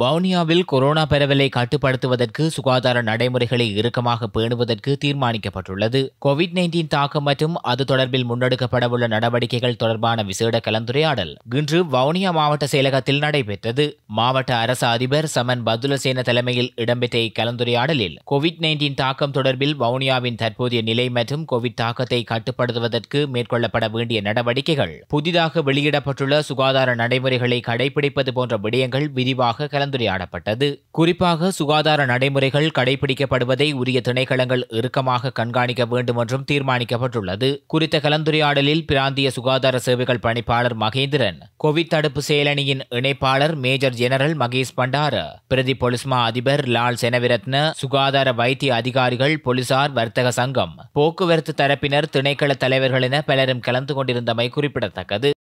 வவுனியாவில் கொரோனா பரவலை கட்டுப்படுத்துவதற்கு சுகாதார நடைமுறைகளை இறுக்கமாக பேணுவதற்கு தீர்மானிக்கப்பட்டுள்ளது கோவிட் நைன்டீன் தாக்கம் மற்றும் அது தொடர்பில் முன்னெடுக்கப்படவுள்ள நடவடிக்கைகள் தொடர்பான விசேட கலந்துரையாடல் இன்று வவுனியா மாவட்ட செயலகத்தில் நடைபெற்றது மாவட்ட அரச அதிபர் சமன் பதுலசேன தலைமையில் இடம்பெற்ற இக்கலந்துரையாடலில் கோவிட் நைன்டீன் தாக்கம் தொடர்பில் வவுனியாவின் தற்போதைய நிலை மற்றும் கோவிட் தாக்கத்தை கட்டுப்படுத்துவதற்கு மேற்கொள்ளப்பட வேண்டிய நடவடிக்கைகள் புதிதாக வெளியிடப்பட்டுள்ள சுகாதார நடைமுறைகளை கடைபிடிப்பது போன்ற விடயங்கள் விரிவாக கலந்துரையாடப்பட்டது குறிப்பாக சுகாதார நடைமுறைகள் கடைபிடிக்கப்படுவதை உரிய திணைக்களங்கள் இறுக்கமாக கண்காணிக்க வேண்டும் என்றும் தீர்மானிக்கப்பட்டுள்ளது குறித்த கலந்துரையாடலில் பிராந்திய சுகாதார சேவைகள் பணிப்பாளர் மகேந்திரன் கோவிட் தடுப்பு செயலணியின் இணைப்பாளர் மேஜர் ஜெனரல் மகேஷ் பண்டார பிரதி பொலிஸ்மா அதிபர் லால் செனவிரத்ன சுகாதார வைத்திய அதிகாரிகள் போலீசார் வர்த்தக சங்கம் போக்குவரத்து தரப்பினர் திணைக்கள தலைவர்கள் என பலரும் கலந்து கொண்டிருந்தமை குறிப்பிடத்தக்கது